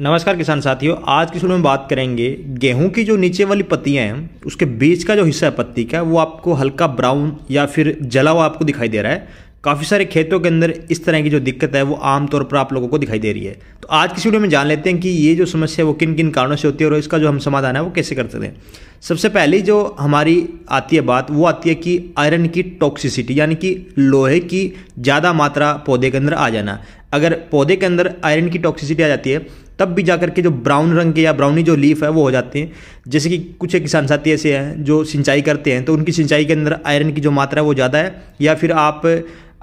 नमस्कार किसान साथियों आज की शुरू में बात करेंगे गेहूं की जो नीचे वाली पत्तियां हैं उसके बीच का जो हिस्सा है पत्ती का वो आपको हल्का ब्राउन या फिर जला हुआ आपको दिखाई दे रहा है काफ़ी सारे खेतों के अंदर इस तरह की जो दिक्कत है वो आमतौर पर आप लोगों को दिखाई दे रही है तो आज की वीडियो में जान लेते हैं कि ये जो समस्या है वो किन किन कारणों से होती है और इसका जो हम समाधान है वो कैसे कर सकते हैं सबसे पहली जो हमारी आती है बात वो आती है कि आयरन की टॉक्सिसिटी यानी कि लोहे की ज़्यादा मात्रा पौधे के अंदर आ जाना अगर पौधे के अंदर आयरन की टॉक्सिसिटी आ जाती है तब भी जाकर के जो ब्राउन रंग के या ब्राउनी जो लीफ है वो हो जाते हैं जैसे कि कुछ किसान साथी ऐसे हैं जो सिंचाई करते हैं तो उनकी सिंचाई के अंदर आयरन की जो मात्रा है वो ज़्यादा है या फिर आप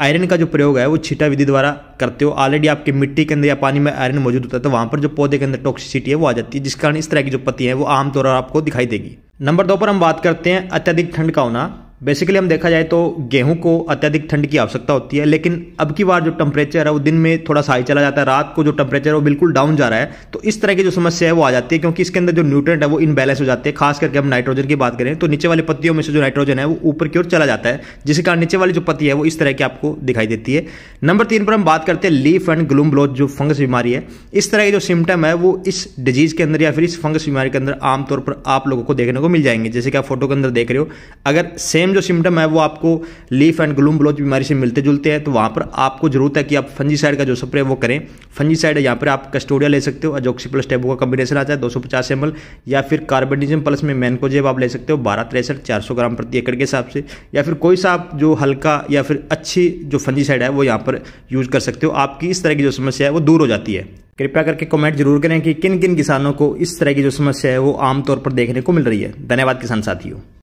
आयरन का जो प्रयोग है वो छीटा विधि द्वारा करते हो ऑलरेडी आपके मिट्टी के अंदर या पानी में आयरन मौजूद होता है तो वहाँ पर जो पौधे के अंदर टॉक्सिसिटी है वो आ जाती है जिस कारण इस तरह की जो पत्ती है वो आमतौर पर आपको दिखाई देगी नंबर दो पर हम बात करते हैं अत्यधिक ठंड का होना बेसिकली हम देखा जाए तो गेहूं को अत्यधिक ठंड की आवश्यकता होती है लेकिन अब की बार जो टेम्परेचर है वो दिन में थोड़ा सा चला जाता है रात को जो टेम्परेचर है वो बिल्कुल डाउन जा रहा है तो इस तरह की जो समस्या है वो आ जाती है क्योंकि इसके अंदर जो न्यूट्रेंट है वो इनबैलेंस हो जाते हैं खास करके हम नाइट्रोजन की बात करें तो नीचे वाली पत्तियों में से जो नाइट्रोजन है वो ऊपर की ओर चला जाता है जिसके कारण नीचे वाली जो पत्ती है वो इस तरह की आपको दिखाई देती है नंबर तीन पर हम बात करते हैं लीफ एंड ग्लूम ब्लोज जो फंगस बीमारी है इस तरह की जो सिम्टम है वो इस डिजीज के अंदर या फिर इस फंगस बीमारी के अंदर आमतौर पर आप लोगों को देखने को मिल जाएंगे जैसे कि आप फोटो के अंदर देख रहे हो अगर सेम जो सिम्टम है वो आपको लीफ एंड ग्लूम ब्लोच बीमारी से मिलते जुलते हैं तो वहाँ पर आपको जरूरत है कि आप फंजीसाइड का जो स्प्रे वो करें फंजीसाइड यहाँ पर आप कस्टोडिया ले सकते हो अजोक्सी प्लस टेबू का कम्बिनेशन आता है दो सौ या फिर कार्बनिजम प्लस में मैनकोजेब आप ले सकते हो बारह तिरसठ चार ग्राम प्रति एकड़ के हिसाब से या फिर कोई सा आप जो हल्का या फिर अच्छी जो फंजीसाइड है वो यहाँ पर यूज़ कर सकते हो आपकी इस तरह की जो समस्या है वो दूर हो जाती है कृपया करके कमेंट जरूर करें कि किन किन किसानों को इस तरह की जो समस्या है वो आमतौर पर देखने को मिल रही है धन्यवाद किसान साथियों